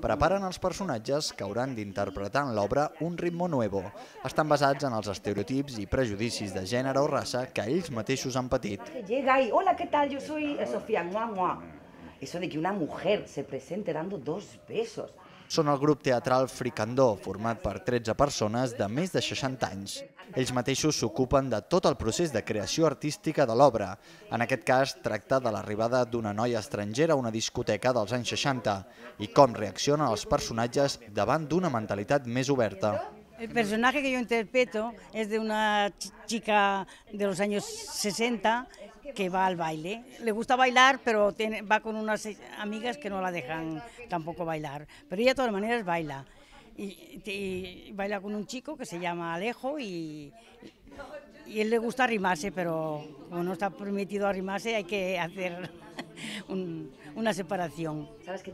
preparen els personatges que hauran d'interpretar en l'obra un ritmo nuevo. Estan basats en els estereotips i prejudicis de gènere o raça que ells mateixos han patit. Llega hola, ¿qué tal? Yo soy Sofía, mua, mua. Eso de que una mujer se presente dando dos besos són el grup teatral Fricandó, format per 13 persones de més de 60 anys. Ells mateixos s'ocupen de tot el procés de creació artística de l'obra. En aquest cas, tracta de l'arribada d'una noia estrangera a una discoteca dels anys 60 i com reaccionen els personatges davant d'una mentalitat més oberta. El personaje que yo interpreto es de una chica de los años 60 que va al baile. Le gusta bailar, pero va con unas amigas que no la dejan tampoco bailar. Pero ella de todas maneras baila. Y, baila con un chico que se llama Alejo y, y él le gusta arrimarse, pero como no está permitido arrimarse hay que hacer un, una separació.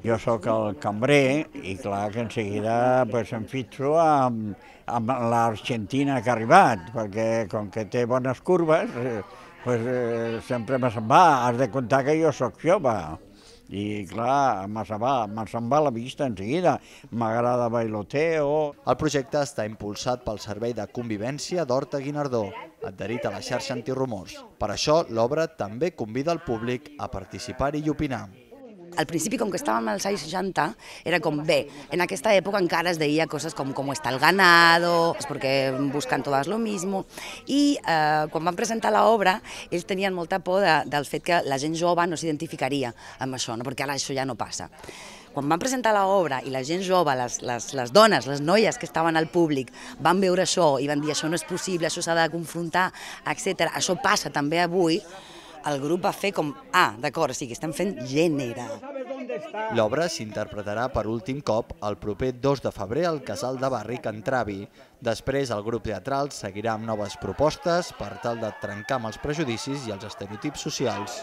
Jo sóc el cambrer i clar que en seguida pues, em fitxo amb, amb l'Argentina que ha arribat, perquè com que té bones curves, eh, pues, eh, sempre me se'n va. Has de comptar que jo sóc jove. I clar, se'n va, se va la vista en seguida. M'agrada Bailoteo. El projecte està impulsat pel Servei de Convivència d'Horta Guinardó, adherit a la xarxa antirumors. Per això, l'obra també convida el públic a participar i opinar al principi, com que estàvem als anys 60, era com, bé, en aquesta època encara es deia coses com com està el ganado, perquè busquen totes lo mismo, i eh, quan van presentar l'obra, ells tenien molta por de, del fet que la gent jove no s'identificaria amb això, no? perquè ara això ja no passa quan van presentar l'obra i la gent jove, les, les, les dones, les noies que estaven al públic, van veure això i van dir això no és possible, això s'ha de confrontar, etc. Això passa també avui, el grup va fer com, ah, d'acord, sí que estem fent gènere. L'obra s'interpretarà per últim cop el proper 2 de febrer al Casal de Barri Cantravi. Després el grup teatral seguirà amb noves propostes per tal de trencar amb els prejudicis i els estereotips socials.